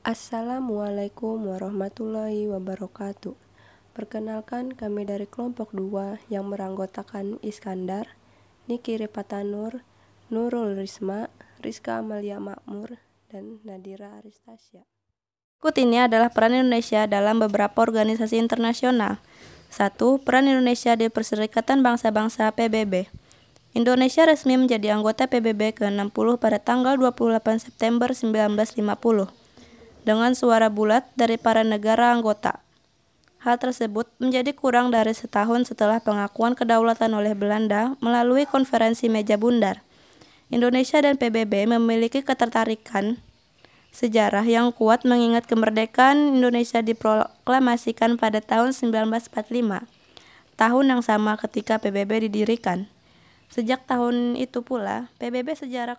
Assalamualaikum warahmatullahi wabarakatuh. Perkenalkan kami dari kelompok 2 yang beranggotakan Iskandar, Niki Repatanur, Nurul Risma, Rizka Amalia Makmur, dan Nadira Aristasya. Berikut ini adalah peran Indonesia dalam beberapa organisasi internasional. 1. Peran Indonesia di Perserikatan Bangsa-Bangsa PBB. Indonesia resmi menjadi anggota PBB ke-60 pada tanggal 28 September 1950 dengan suara bulat dari para negara anggota. Hal tersebut menjadi kurang dari setahun setelah pengakuan kedaulatan oleh Belanda melalui konferensi meja bundar. Indonesia dan PBB memiliki ketertarikan sejarah yang kuat mengingat kemerdekaan Indonesia diproklamasikan pada tahun 1945, tahun yang sama ketika PBB didirikan. Sejak tahun itu pula, PBB sejarah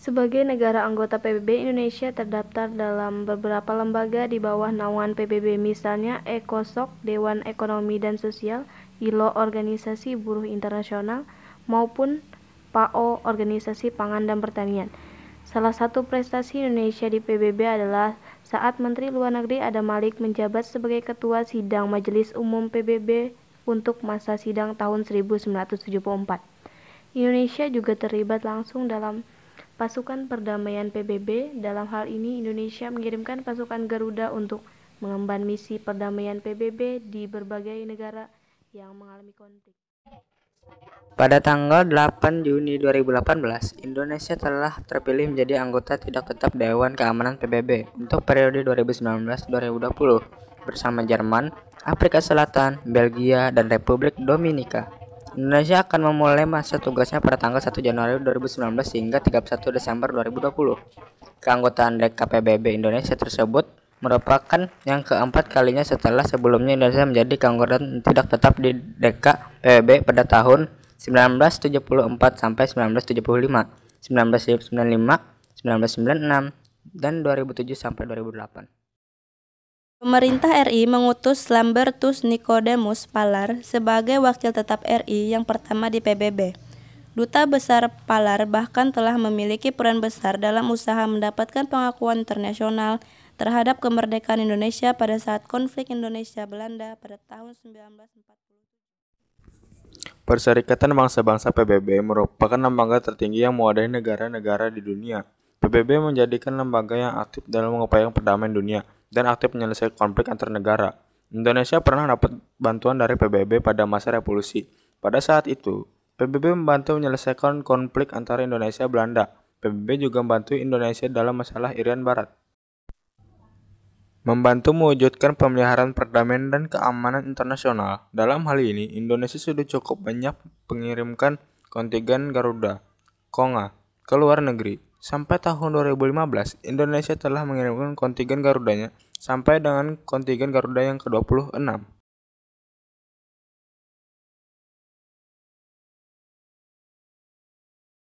sebagai negara anggota PBB, Indonesia terdaftar dalam beberapa lembaga di bawah naungan PBB, misalnya ECOSOC, Dewan Ekonomi dan Sosial, ILO, Organisasi Buruh Internasional, maupun PAO, Organisasi Pangan dan Pertanian. Salah satu prestasi Indonesia di PBB adalah saat Menteri Luar Negeri Adam Malik menjabat sebagai Ketua Sidang Majelis Umum PBB untuk masa sidang tahun 1974. Indonesia juga terlibat langsung dalam pasukan perdamaian PBB, dalam hal ini Indonesia mengirimkan pasukan Garuda untuk mengemban misi perdamaian PBB di berbagai negara yang mengalami konflik. Pada tanggal 8 Juni 2018, Indonesia telah terpilih menjadi anggota tidak tetap Dewan Keamanan PBB untuk periode 2019-2020 bersama Jerman, Afrika Selatan, Belgia, dan Republik Dominika. Indonesia akan memulai masa tugasnya pada tanggal 1 Januari 2019 hingga 31 Desember 2020. Keanggotaan DKPBB Indonesia tersebut merupakan yang keempat kalinya setelah sebelumnya Indonesia menjadi keanggotaan tidak tetap di DKPBB pada tahun 1974 sampai 1975, 1995, 1996, dan 2007 sampai 2008. Pemerintah RI mengutus Lambertus Nicodemus Palar sebagai wakil tetap RI yang pertama di PBB. Duta Besar Palar bahkan telah memiliki peran besar dalam usaha mendapatkan pengakuan internasional terhadap kemerdekaan Indonesia pada saat konflik Indonesia-Belanda pada tahun 1940. Perserikatan Bangsa-Bangsa PBB merupakan lembaga tertinggi yang mewadahi negara-negara di dunia. PBB menjadikan lembaga yang aktif dalam mengupayakan perdamaian dunia dan aktif menyelesaikan konflik antar negara. Indonesia pernah dapat bantuan dari PBB pada masa revolusi. Pada saat itu, PBB membantu menyelesaikan konflik antara Indonesia dan Belanda. PBB juga membantu Indonesia dalam masalah Irian Barat. Membantu mewujudkan pemeliharaan perdamaian dan keamanan internasional. Dalam hal ini, Indonesia sudah cukup banyak mengirimkan kontingen Garuda, Konga, ke luar negeri. Sampai tahun 2015, Indonesia telah mengirimkan kontingen Garudanya sampai dengan kontingen Garuda yang ke-26.